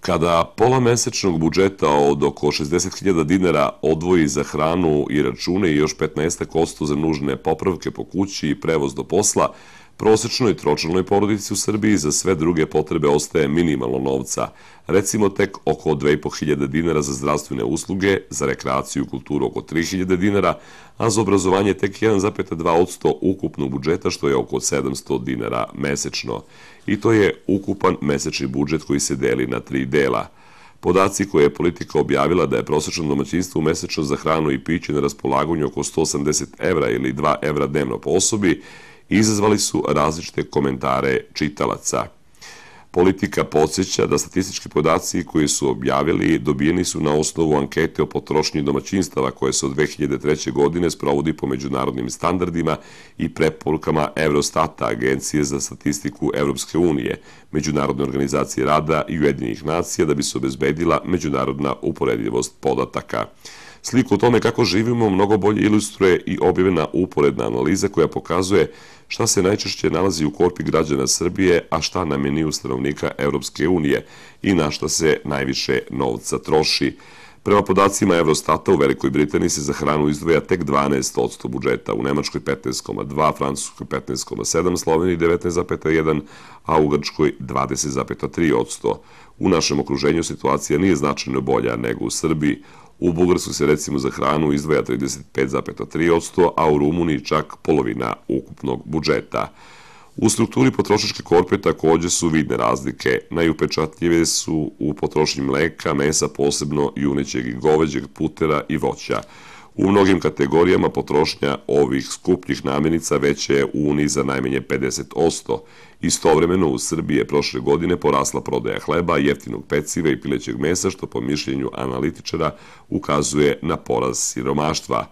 Kada pola mesečnog budžeta od oko 60.000 dinara odvoji za hranu i račune i još 15% za nužne popravke po kući i prevoz do posla, Prosečnoj tročanoj porodici u Srbiji za sve druge potrebe ostaje minimalno novca, recimo tek oko 2500 dinara za zdravstvene usluge, za rekreaciju i kulturu oko 3000 dinara, a za obrazovanje tek 1,2% ukupnog budžeta što je oko 700 dinara mesečno. I to je ukupan mesečni budžet koji se deli na tri dela – Podaci koje je politika objavila da je prosečno domaćinstvo mesečno za hranu i piće na raspolaganju oko 180 evra ili 2 evra dnevno po osobi izazvali su različite komentare čitalaca. Politika podsjeća da statistički podaci koji su objavili dobijeni su na osnovu ankete o potrošnji domaćinstava koje se od 2003. godine sprovodi po međunarodnim standardima i preporukama Eurostata, Agencije za statistiku Evropske unije, Međunarodne organizacije rada i Ujedinjenih nacija da bi se obezbedila međunarodna uporedljivost podataka. Sliku tome kako živimo mnogo bolje ilustruje i objavljena uporedna analiza koja pokazuje šta se najčešće nalazi u korpi građana Srbije, a šta na meniju stanovnika Europske unije i na šta se najviše novca troši. Prema podacima Eurostata u Velikoj Britaniji se za hranu izdvaja tek 12% budžeta, u Nemačkoj 15,2, Francuskoj 15,7, Sloveniji 19,1, a u Grčkoj 20,3%. U našem okruženju situacija nije značajno bolja nego u Srbiji. U Bugarskoj se recimo za hranu izdvaja 35,3%, a u Rumuniji čak polovina ukupnog budžeta. U strukturi potrošačke korpe takođe su vidne razlike. Najupečatljivije su u potrošnji mleka, mesa, posebno junećeg i goveđeg, putera i voća. U mnogim kategorijama potrošnja ovih skupljih namenica veće je u Uniji za najmenje 50%. Istovremeno u Srbiji je prošle godine porasla prodaja hleba, jeftinog peciva i pilećeg mesa, što po mišljenju analitičara ukazuje na poraz siromaštva.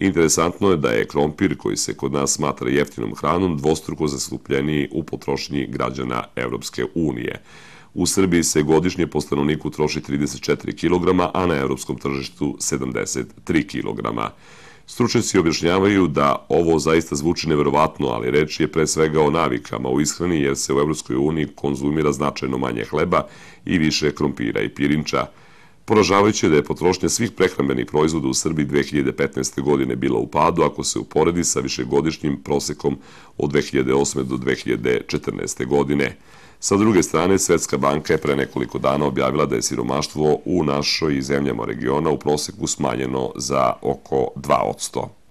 Interesantno je da je krompir koji se kod nas smatra jeftinom hranom dvostruko zastupljeniji u potrošnji građana Evropske unije. U Srbiji se godišnje po stanovniku troši 34 kg, a na evropskom tržištu 73 kg. Stručnici objašnjavaju da ovo zaista zvuči neverovatno, ali reč je pre svega o navikama u ishrani jer se u Evropskoj uniji konzumira značajno manje hleba i više krompira i pirinča. Poražavajuće je da je potrošnja svih prehrambenih proizvoda u Srbiji 2015. godine bila u padu ako se uporedi sa višegodišnjim prosekom od 2008. do 2014. godine. Sa druge strane, Svetska banka je pre nekoliko dana objavila da je siromaštvo u našoj i zemljama regiona u proseku smanjeno za oko 2 odsto.